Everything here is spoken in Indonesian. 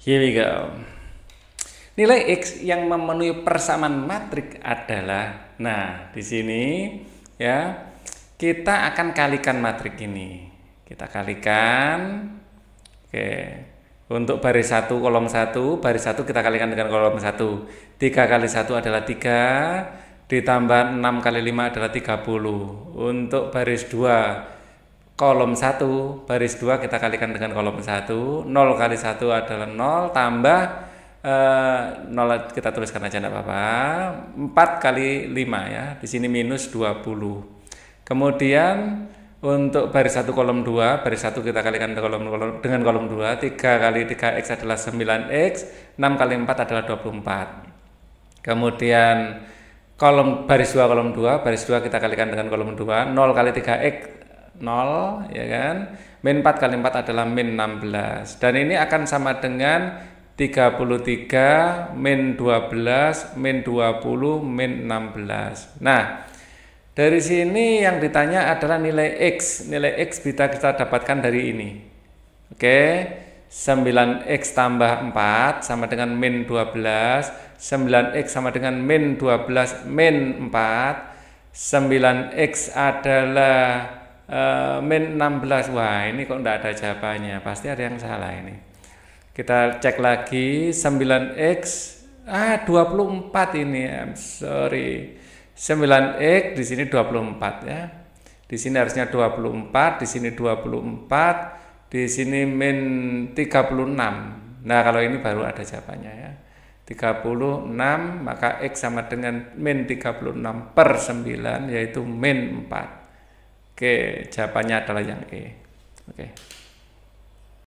Here we go. Nilai X yang memenuhi persamaan matrik adalah nah, di sini ya, kita akan kalikan matrik ini. Kita kalikan. Oke. Untuk baris satu kolom satu, baris satu kita kalikan dengan kolom satu. Tiga kali satu adalah tiga ditambah enam kali lima adalah tiga puluh. Untuk baris dua kolom 1 baris 2 kita kalikan dengan kolom 1 0 kali 1 adalah 0 tambah eh, 0 kita tuliskan aja tidak apa-apa 4 kali 5 ya di sini minus 20 kemudian untuk baris 1 kolom 2, baris 1 kita kalikan dengan kolom, kolom, dengan kolom 2, 3 kali 3x adalah 9x, 6 kali 4 adalah 24. Kemudian kolom baris 2 kolom 2, baris 2 kita kalikan dengan kolom 2, 0 kali 3x 0 ya kan min 4 kali 4 adalah min 16 dan ini akan sama dengan 33 min 12 min 20 min 16 nah dari sini yang ditanya adalah nilai X nilai X kita kita dapatkan dari ini oke 9X tambah 4 sama dengan min 12 9X sama dengan min 12 min 4 9X adalah e, min 16 wah ini kok tidak ada jawabannya pasti ada yang salah ini kita cek lagi 9x ah 24 ini I'm sorry 9x di sini 24 ya di sini harusnya 24 di sini 24 di sini min 36 nah kalau ini baru ada jawabannya ya 36 maka X sama dengan min 36 per 9 yaitu min 4 Oke, jawabannya adalah yang E. Oke.